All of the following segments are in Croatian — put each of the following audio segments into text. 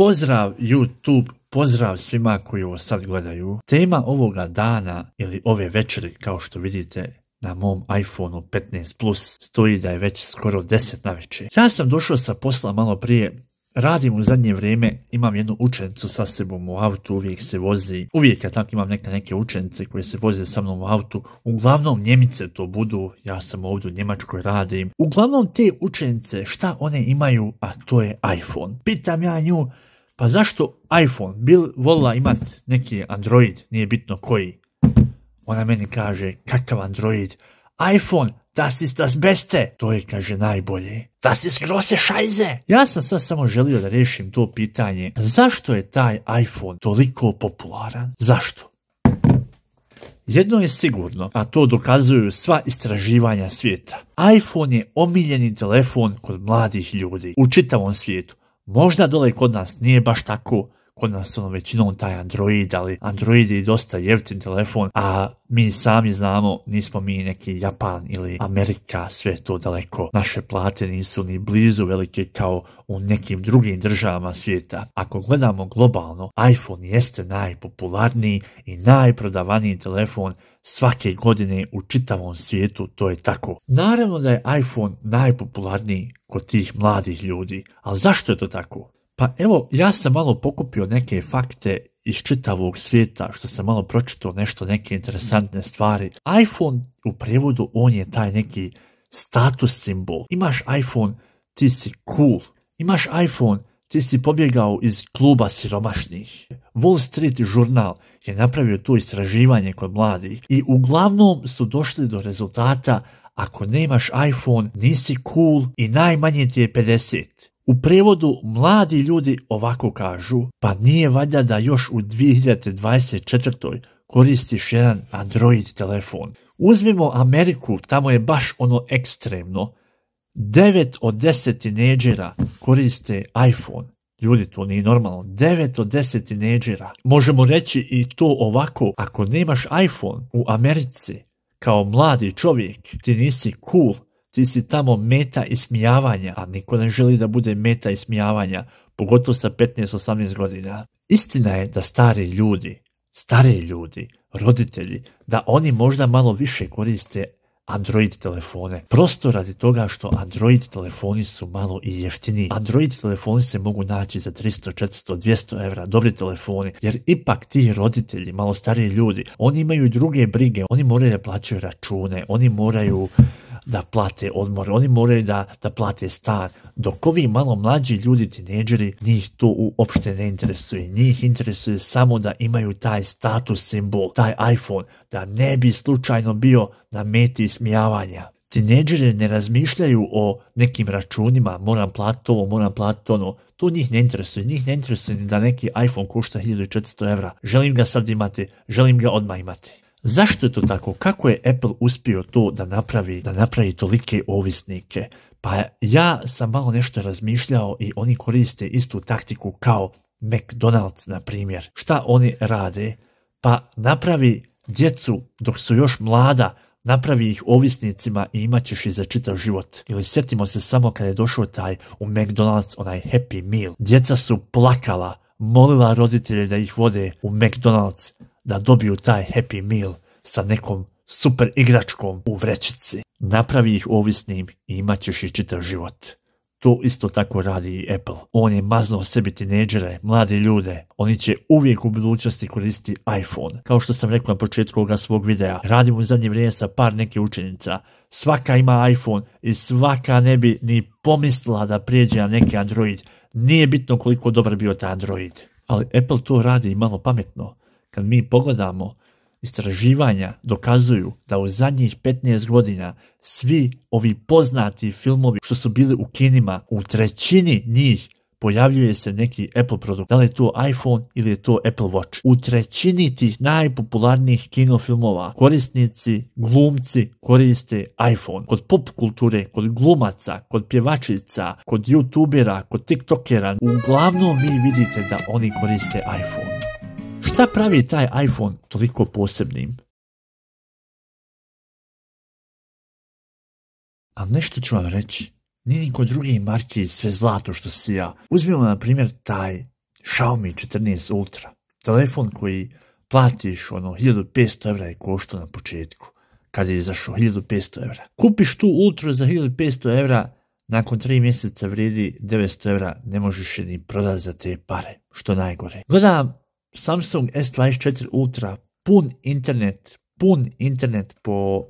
Pozdrav YouTube, pozdrav svima koji ovo sad gledaju. Tema ovoga dana ili ove večeri kao što vidite na mom iPhoneu 15 Plus stoji da je već skoro 10 na večer. Ja sam došao sa posla malo prije, radim u zadnje vrijeme, imam jednu učenicu sa sebom u autu, uvijek se vozi, uvijek ja tako imam neke, neke učenice koje se voze sa mnom u autu, uglavnom Njemice to budu, ja sam ovdje u Njemačkoj radim, uglavnom te učenice šta one imaju, a to je iPhone. Pitam ja nju, pa zašto iPhone, bil volila imat neki Android, nije bitno koji. Ona meni kaže, kakav Android, iPhone, das ist das beste, to je, kaže, najbolje. Das ist große scheiße. Ja sam sad samo želio da riješim to pitanje, zašto je taj iPhone toliko popularan? Zašto? Jedno je sigurno, a to dokazuju sva istraživanja svijeta. iPhone je omiljeni telefon kod mladih ljudi u čitavom svijetu. Možda dole kod nas nije baš tako, kod nas ono većinom taj Android, ali Android je dosta jeftin telefon, a mi sami znamo, nismo mi neki Japan ili Amerika, sve to daleko. Naše plate nisu ni blizu velike kao u nekim drugim državama svijeta. Ako gledamo globalno, iPhone jeste najpopularniji i najprodavaniji telefon Svake godine u čitavom svijetu to je tako. Naravno da je iPhone najpopularniji kod tih mladih ljudi, ali zašto je to tako? Pa evo, ja sam malo pokupio neke fakte iz čitavog svijeta, što sam malo pročitao nešto, neke interesantne stvari. iPhone u prevodu, on je taj neki status simbol. Imaš iPhone, ti si cool. Imaš iPhone, ti si pobjegao iz kluba siromašnih. Wall Street žurnal je napravio to istraživanje kod mladih i uglavnom su došli do rezultata ako nemaš iPhone nisi cool i najmanje ti je 50. U prevodu mladi ljudi ovako kažu pa nije valjda da još u 2024 koristiš jedan Android telefon. Uzmimo Ameriku, tamo je baš ono ekstremno. 9 od 10 tineđera koriste iPhone. Ljudi, to nije normalno. 9 od 10 tineđera. Možemo reći i to ovako, ako nemaš iPhone u Americi, kao mladi čovjek, ti nisi cool, ti si tamo meta ismijavanja, a niko ne želi da bude meta ismijavanja, pogotovo sa 15-18 godina. Istina je da stari ljudi, stari ljudi, roditelji, da oni možda malo više koriste Android telefone. Prosto radi toga što Android telefoni su malo i jeftiniji. Android telefoni se mogu naći za 300, 400, 200 evra, dobri telefoni, jer ipak ti roditelji, malo stariji ljudi, oni imaju druge brige, oni moraju da plaćaju račune, oni moraju da plate odmor, oni moraju da, da plate stan, dok ovi malo mlađi ljudi, tineđeri, njih to uopšte ne interesuje. Njih interesuje samo da imaju taj status simbol, taj iPhone, da ne bi slučajno bio na meti ismijavanja. Tineđeri ne razmišljaju o nekim računima, moram platiti ovo, moram platiti ono, to njih ne interesuje, njih ne interesuje da neki iPhone košta 1400 evra. Želim ga sad imati, želim ga odmah imati. Zašto je to tako? Kako je Apple uspio to da napravi, da napravi tolike ovisnike? Pa ja sam malo nešto razmišljao i oni koriste istu taktiku kao McDonald's, na primjer. Šta oni rade? Pa napravi djecu dok su još mlada, napravi ih ovisnicima i imat ćeš i za čitav život. Ili sjetimo se samo kad je došao taj u McDonald's onaj Happy Meal. Djeca su plakala, molila roditelje da ih vode u McDonald's, da dobiju taj happy meal sa nekom super igračkom u vrećici. Napravi ih ovisnim i imat ćeš i čitav život. To isto tako radi i Apple. On je maznuo sebi tineđere, mlade ljude. Oni će uvijek u budućnosti koristiti iPhone. Kao što sam rekao na početku ovoga svog videa, radim u zadnje vrijeme sa par neke učenica. Svaka ima iPhone i svaka ne bi ni pomislila da prijeđe na neki Android. Nije bitno koliko dobar bio taj Android. Ali Apple to radi malo pametno. Kad mi pogledamo, istraživanja dokazuju da u zadnjih 15 godina svi ovi poznati filmovi što su bili u kinima, u trećini njih pojavljuje se neki Apple produkt. Da li je to iPhone ili je to Apple Watch. U trećini tih najpopularnijih kinofilmova korisnici, glumci koriste iPhone. Kod pop kulture, kod glumaca, kod pjevačica, kod youtubera, kod tiktokera, uglavnom vi vidite da oni koriste iPhone šta pravi taj iPhone toliko posebnim? A nešto ću vam reći. Nije niko drugi marki sve zlato što ja. Uzmimo na primjer taj Xiaomi 14 Ultra. Telefon koji platiš ono 1500 evra je košto na početku. Kad je izašao 1500 evra. Kupiš tu Ultra za 1500 evra, nakon 3 mjeseca vrijedi 900 evra, ne možeš je ni prodati za te pare, što najgore. Gledam Samsung S24 Ultra, pun internet, pun internet po,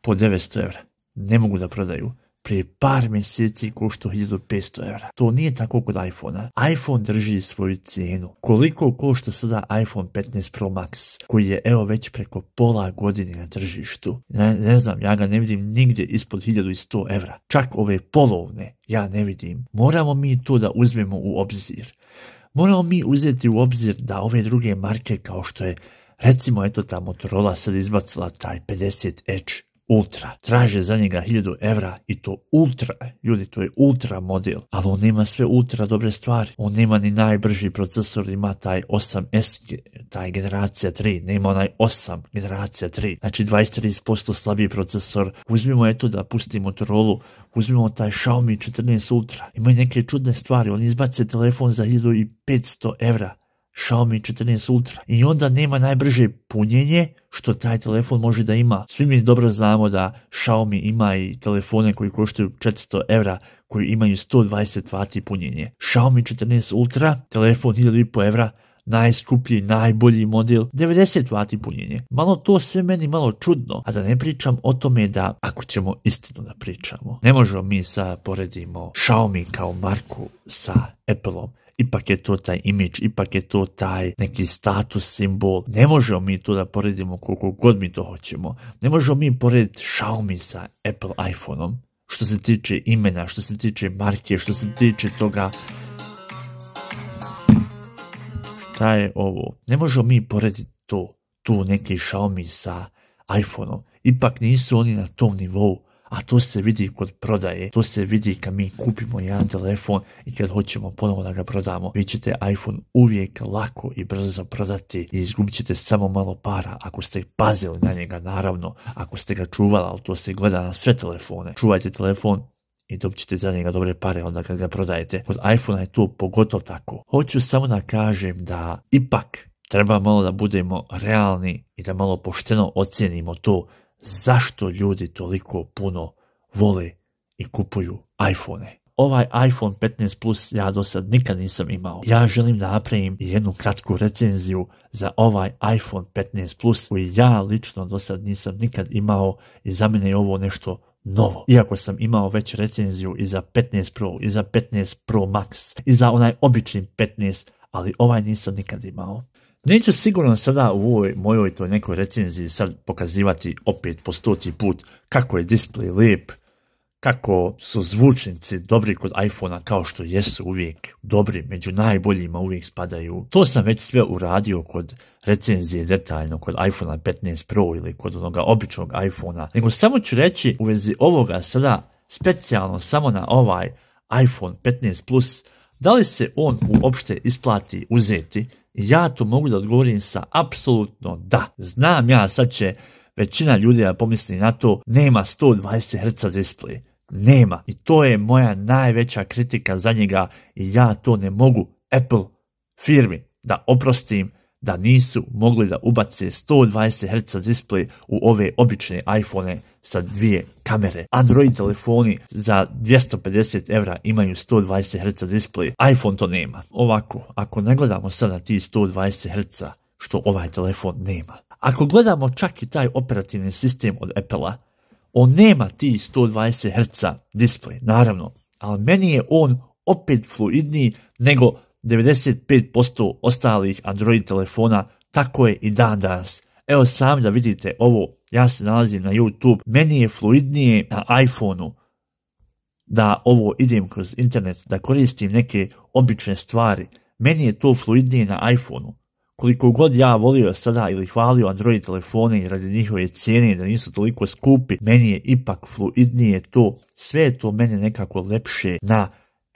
po 900 evra. Ne mogu da prodaju. Prije par mjeseci košto 1500 evra. To nije tako kod iphone iPhone drži svoju cijenu. Koliko košta sada iPhone 15 Pro Max, koji je evo već preko pola godine na tržištu? Ne, ne znam, ja ga ne vidim nigdje ispod 1100 eura. Čak ove polovne ja ne vidim. Moramo mi to da uzmemo u obzir moramo mi uzeti u obzir da ove druge marke kao što je recimo eto ta Motorola sad izbacila taj 50 h ultra. Traže za njega 1000 evra i to ultra. E, ljudi, to je ultra model. Ali on nema sve ultra dobre stvari. On nema ni najbrži procesor, ima taj 8S, taj generacija 3. Nema onaj 8 generacija 3. Znači 23% slabiji procesor. Uzmimo eto da pustimo Motorola, uzmimo taj Xiaomi 14 Ultra. Ima neke čudne stvari. on izbace telefon za 1500 evra Xiaomi 14 Ultra i onda nema najbrže punjenje što taj telefon može da ima. Svi mi dobro znamo da Xiaomi ima i telefone koji koštaju 400 evra koji imaju 120 W punjenje. Xiaomi 14 Ultra, telefon 1500 evra, najskuplji, najbolji model, 90 W punjenje. Malo to sve meni malo čudno, a da ne pričam o tome da, ako ćemo istinu da pričamo, ne možemo mi sad poredimo Xiaomi kao marku sa Appleom ipak je to taj imidž, ipak je to taj neki status, simbol. Ne možemo mi to da poredimo koliko god mi to hoćemo. Ne možemo mi porediti Xiaomi sa Apple iPhoneom. Što se tiče imena, što se tiče marke, što se tiče toga šta je ovo. Ne možemo mi porediti to, tu neki Xiaomi sa iPhoneom. Ipak nisu oni na tom nivou a to se vidi kod prodaje, to se vidi kad mi kupimo jedan telefon i kad hoćemo ponovo da ga prodamo, vi ćete iPhone uvijek lako i brzo prodati i izgubit ćete samo malo para ako ste pazili na njega, naravno, ako ste ga čuvali, ali to se gleda na sve telefone. Čuvajte telefon, i dobit ćete za njega dobre pare onda kad ga prodajete. Kod iPhone je to pogotovo tako. Hoću samo da kažem da ipak treba malo da budemo realni i da malo pošteno ocjenimo to zašto ljudi toliko puno vole i kupuju iPhone. Ovaj iPhone 15 Plus ja do sad nikad nisam imao. Ja želim da napravim jednu kratku recenziju za ovaj iPhone 15 Plus koji ja lično do sad nisam nikad imao i za mene je ovo nešto novo. Iako sam imao već recenziju i za 15 Pro, i za 15 Pro Max, i za onaj obični 15, ali ovaj nisam nikad imao. Neću sigurno sada u ovoj mojoj toj nekoj recenziji sad pokazivati opet po stoti put kako je display lijep, kako su zvučnici dobri kod iPhona kao što jesu uvijek dobri, među najboljima uvijek spadaju. To sam već sve uradio kod recenzije detaljno kod iPhone 15 Pro ili kod onoga običnog iPhonea. Nego samo ću reći u vezi ovoga sada specijalno samo na ovaj iPhone 15 Plus, da li se on uopšte isplati uzeti ja to mogu da odgovorim sa apsolutno da. Znam ja, sad će većina ljudi da pomisli na to, nema 120 Hz display. Nema. I to je moja najveća kritika za njega i ja to ne mogu Apple firmi da oprostim da nisu mogli da ubace 120 Hz display u ove obične iPhone sa dvije kamere. Android telefoni za 250 evra imaju 120 Hz display iPhone to nema. Ovako, ako ne gledamo sada ti 120 Hz, što ovaj telefon nema. Ako gledamo čak i taj operativni sistem od Apple-a, on nema ti 120 Hz display naravno, ali meni je on opet fluidniji nego 95% ostalih Android telefona, tako je i dan danas. Evo sam da vidite ovo ja se nalazim na YouTube, meni je fluidnije na iPhoneu da ovo idem kroz internet, da koristim neke obične stvari. Meni je to fluidnije na iPhoneu. Koliko god ja volio sada ili hvalio Android telefone i radi njihove cijene da nisu toliko skupi, meni je ipak fluidnije to. Sve je to mene nekako lepše na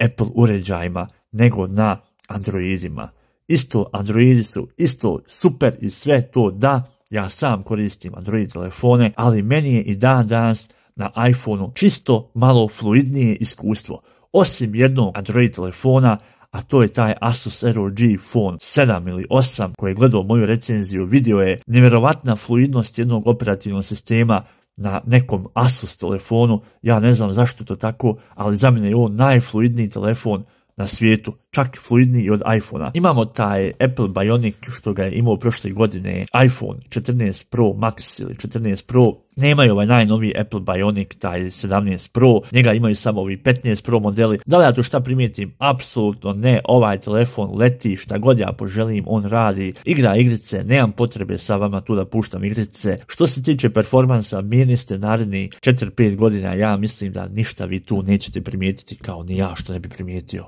Apple uređajima nego na Androidima. Isto Androidi su isto super i sve to da, ja sam koristim Android telefone, ali meni je i dan danas na iPhoneu čisto malo fluidnije iskustvo. Osim jednog Android telefona, a to je taj Asus ROG Phone 7 ili 8 koji je gledao moju recenziju, video je nevjerovatna fluidnost jednog operativnog sistema na nekom Asus telefonu, ja ne znam zašto to tako, ali za mene je on najfluidniji telefon na svijetu čak fluidniji od iPhonea. Imamo taj Apple Bionic što ga je imao prošle godine, iPhone 14 Pro Max ili 14 Pro nemaju ovaj najnoviji Apple Bionic, taj 17 Pro, njega imaju samo ovi 15 Pro modeli. Da li ja to šta primijetim? Apsolutno ne, ovaj telefon leti šta god ja poželim, on radi, igra igrice, nemam potrebe sa vama tu da puštam igrice. Što se tiče performansa, mi ste naredni 4-5 godina, ja mislim da ništa vi tu nećete primijetiti kao ni ja što ne bi primijetio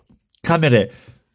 kamere,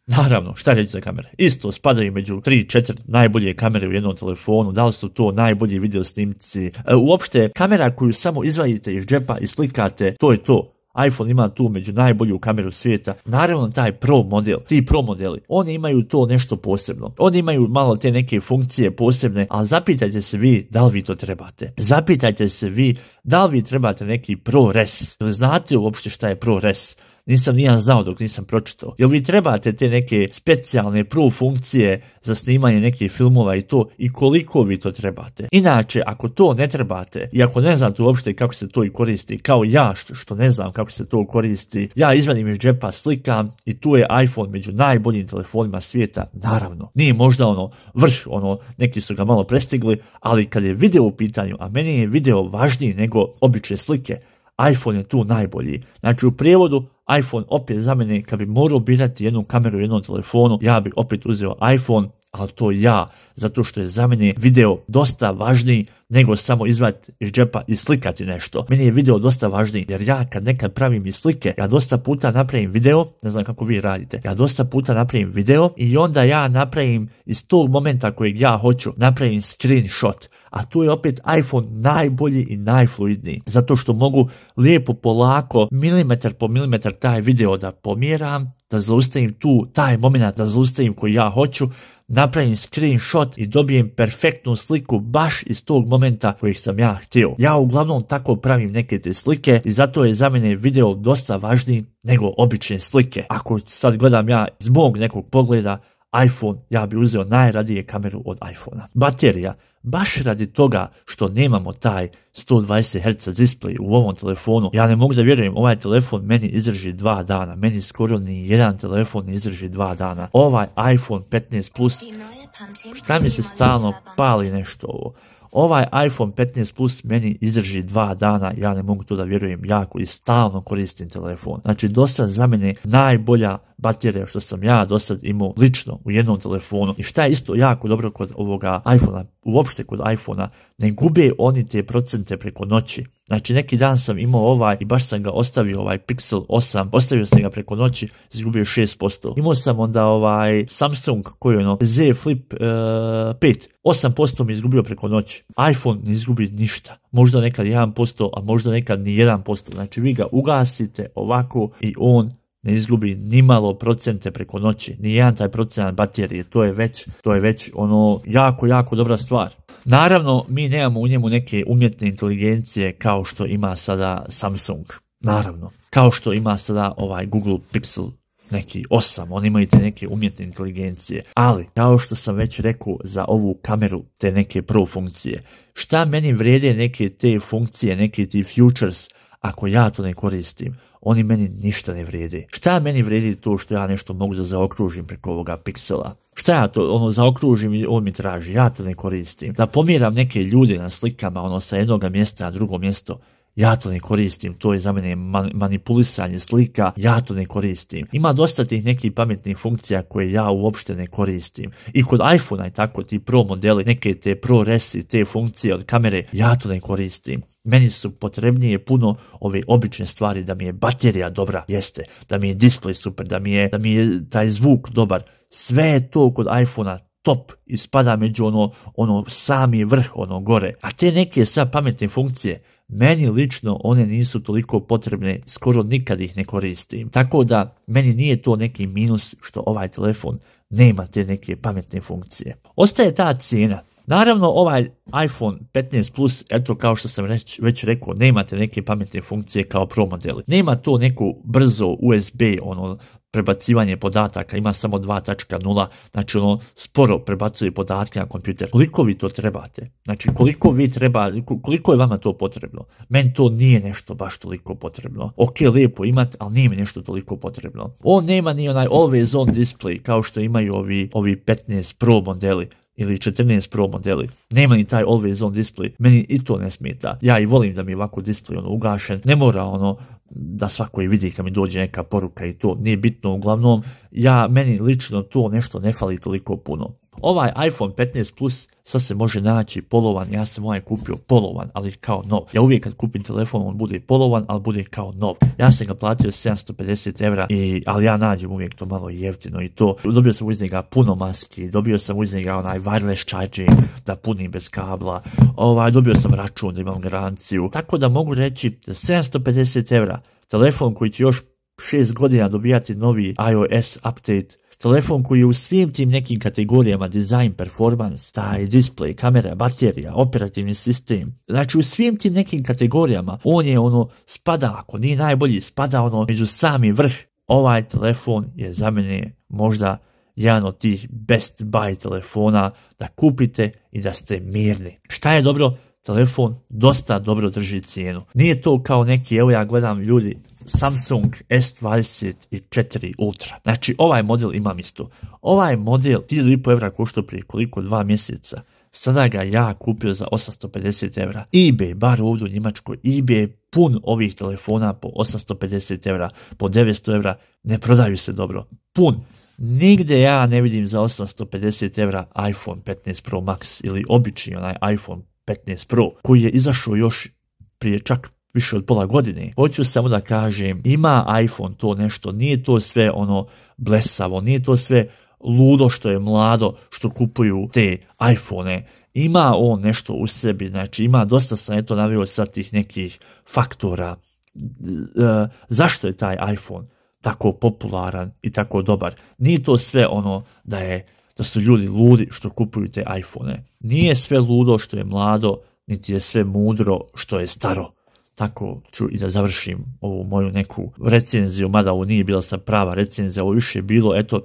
Naravno, šta reći za kamere? Isto spadaju među 3-4 najbolje kamere u jednom telefonu, da li su to najbolji video snimci. E, uopšte, kamera koju samo izvadite iz džepa i slikate, to je to iPhone ima tu među najbolju kameru svijeta. Naravno taj Pro model, ti Pro modeli, oni imaju to nešto posebno. Oni imaju malo te neke funkcije posebne, ali zapitajte se vi da li vi to trebate. Zapitajte se vi da li vi trebate neki ProRes, Res. Znate uopšte šta je ProRes? Nisam ja znao dok nisam pročitao. jel vi trebate te neke specijalne pro funkcije za snimanje nekih filmova i to i koliko vi to trebate. Inače, ako to ne trebate i ako ne znate uopšte kako se to i koristi, kao ja što ne znam kako se to koristi, ja izvadim iz džepa slika i tu je iPhone među najboljim telefonima svijeta, naravno. Nije možda ono vrš, ono, neki su ga malo prestigli, ali kad je video u pitanju, a meni je video važniji nego obične slike, iPhone je tu najbolji. Znači u prijevodu iPhone opet za mene kad bi morao birati jednu kameru u jednom telefonu, ja bi opet uzeo iPhone ali to ja, zato što je za mene video dosta važniji nego samo izvati iz džepa i slikati nešto. Meni je video dosta važniji jer ja kad nekad pravim i slike, ja dosta puta napravim video, ne znam kako vi radite, ja dosta puta napravim video i onda ja napravim iz tog momenta kojeg ja hoću, napravim screenshot. A tu je opet iPhone najbolji i najfluidniji, zato što mogu lijepo polako, milimetar po milimetar taj video da pomjeram, da zaustavim tu, taj moment da zaustavim koji ja hoću, napravim screenshot i dobijem perfektnu sliku baš iz tog momenta kojih sam ja htio. Ja uglavnom tako pravim neke te slike i zato je za mene video dosta važniji nego obične slike. Ako sad gledam ja iz mog nekog pogleda, iPhone, ja bi uzeo najradije kameru od iPhona. Baterija, baš radi toga što nemamo taj 120 Hz display u ovom telefonu, ja ne mogu da vjerujem, ovaj telefon meni izdrži dva dana, meni skoro ni jedan telefon ne izdrži dva dana. Ovaj iPhone 15 Plus, šta mi se stalno pali nešto ovo? Ovaj iPhone 15 Plus meni izdrži dva dana, ja ne mogu to da vjerujem, jako i stalno koristim telefon. Znači, dosta za mene najbolja baterija što sam ja do sad imao lično u jednom telefonu. I šta je isto jako dobro kod ovoga iPhonea, uopšte kod iPhonea ne gube oni te procente preko noći. Znači neki dan sam imao ovaj i baš sam ga ostavio ovaj Pixel 8, ostavio sam ga preko noći, izgubio 6%. Imao sam onda ovaj Samsung koji je ono Z Flip 5, e, 8% mi izgubio preko noći. iPhone ne izgubi ništa. Možda nekad 1%, a možda nekad ni 1%. Znači vi ga ugasite ovako i on ne izgubi ni malo procente preko noći, ni jedan taj procenat baterije, to je već, to je već ono jako, jako dobra stvar. Naravno, mi nemamo u njemu neke umjetne inteligencije kao što ima sada Samsung. Naravno, kao što ima sada ovaj Google Pixel neki osam, oni imaju te neke umjetne inteligencije, ali kao što sam već rekao za ovu kameru te neke pro funkcije, šta meni vrijede neke te funkcije, neke ti futures ako ja to ne koristim? oni meni ništa ne vrijedi. Šta meni vrijedi to što ja nešto mogu da zaokružim preko ovoga piksela? Šta ja to ono, zaokružim i on mi traži, ja to ne koristim. Da pomjeram neke ljude na slikama ono, sa jednog mjesta na drugo mjesto, ja to ne koristim, to je za mene manipulisanje slika, ja to ne koristim. Ima dosta tih nekih pametnih funkcija koje ja uopšte ne koristim. I kod iPhone-a i tako ti pro modeli, neke te pro resi, te funkcije od kamere, ja to ne koristim. Meni su potrebnije puno ove obične stvari, da mi je baterija dobra, jeste, da mi je display super, da mi je, da mi je taj zvuk dobar. Sve je to kod iphone top ispada među ono, ono sami vrh, ono gore. A te neke sad pametne funkcije, meni lično one nisu toliko potrebne, skoro nikad ih ne koristim. Tako da meni nije to neki minus što ovaj telefon nema te neke pametne funkcije. Ostaje ta cijena. Naravno ovaj iPhone 15 Plus, eto kao što sam već, već rekao, nemate neke pametne funkcije kao pro modeli. Nema to neku brzo USB ono prebacivanje podataka, ima samo 2.0, znači ono sporo prebacuje podatke na kompjuter. Koliko vi to trebate? Znači koliko vi treba, koliko je vama to potrebno? Meni to nije nešto baš toliko potrebno. Ok, lijepo imat, ali nije mi nešto toliko potrebno. On nema ni onaj always on display kao što imaju ovi, ovi 15 Pro modeli ili 14 Pro modeli. Nema ni taj always on display. Meni i to ne smeta. Ja i volim da mi ovako display ono ugašen. Ne mora ono da svako i vidi kad mi dođe neka poruka i to nije bitno, uglavnom ja meni lično to nešto ne fali toliko puno. Ovaj iPhone 15 Plus sad se može naći polovan, ja sam ovaj kupio polovan, ali kao nov. Ja uvijek kad kupim telefon, on bude polovan, ali bude kao nov. Ja sam ga platio 750 evra, i, ali ja nađem uvijek to malo jeftino i to. Dobio sam uz njega puno maski, dobio sam uz njega onaj wireless charging da punim bez kabla, ovaj, dobio sam račun da imam garanciju. Tako da mogu reći 750 evra, telefon koji će još 6 godina dobijati novi iOS update, Telefon koji je u svim tim nekim kategorijama design, performance, taj display, kamera, baterija, operativni sistem. Znači u svim tim nekim kategorijama on je ono spada, ako nije najbolji, spada ono među sami vrh. Ovaj telefon je za mene možda jedan od tih best buy telefona da kupite i da ste mirni. Šta je dobro? Telefon dosta dobro drži cijenu. Nije to kao neki, evo ja gledam ljudi Samsung S24 Ultra. Znači, ovaj model imam isto. Ovaj model 1500 evra košto prije koliko? Dva mjeseca. Sada ga ja kupio za 850 evra. eBay, bar ovdje u Njemačkoj, eBay pun ovih telefona po 850 evra, po 900 evra, ne prodaju se dobro. Pun. Nigde ja ne vidim za 850 evra iPhone 15 Pro Max ili obični onaj iPhone 15 Pro koji je izašao još prije čak više od pola godine. Hoću samo da kažem, ima iPhone to nešto, nije to sve ono blesavo, nije to sve ludo što je mlado što kupuju te iPhone. Ima on nešto u sebi, znači ima dosta sam eto navio sad tih nekih faktora. E, zašto je taj iPhone tako popularan i tako dobar? Nije to sve ono da je da su ljudi ludi što kupuju te iPhone. Nije sve ludo što je mlado, niti je sve mudro što je staro tako ću i da završim ovu moju neku recenziju, mada ovo nije bila sa prava recenzija, ovo više bilo, eto,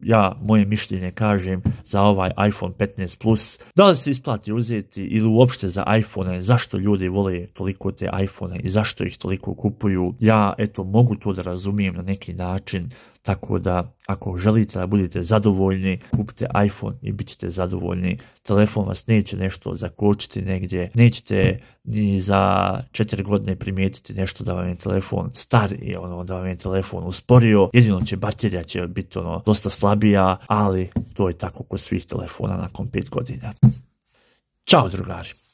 ja moje mišljenje kažem za ovaj iPhone 15 Plus, da li se isplati uzeti ili uopšte za iPhone, zašto ljudi vole toliko te iPhone i zašto ih toliko kupuju, ja eto mogu to da razumijem na neki način, tako da ako želite da budete zadovoljni, kupite iPhone i bit ćete zadovoljni. Telefon vas neće nešto zakočiti negdje, nećete ni za četiri godine primijetiti nešto da vam je telefon star i ono da vam je telefon usporio. Jedino će baterija će biti ono dosta slabija, ali to je tako kod svih telefona nakon pet godina. Ćao drugari!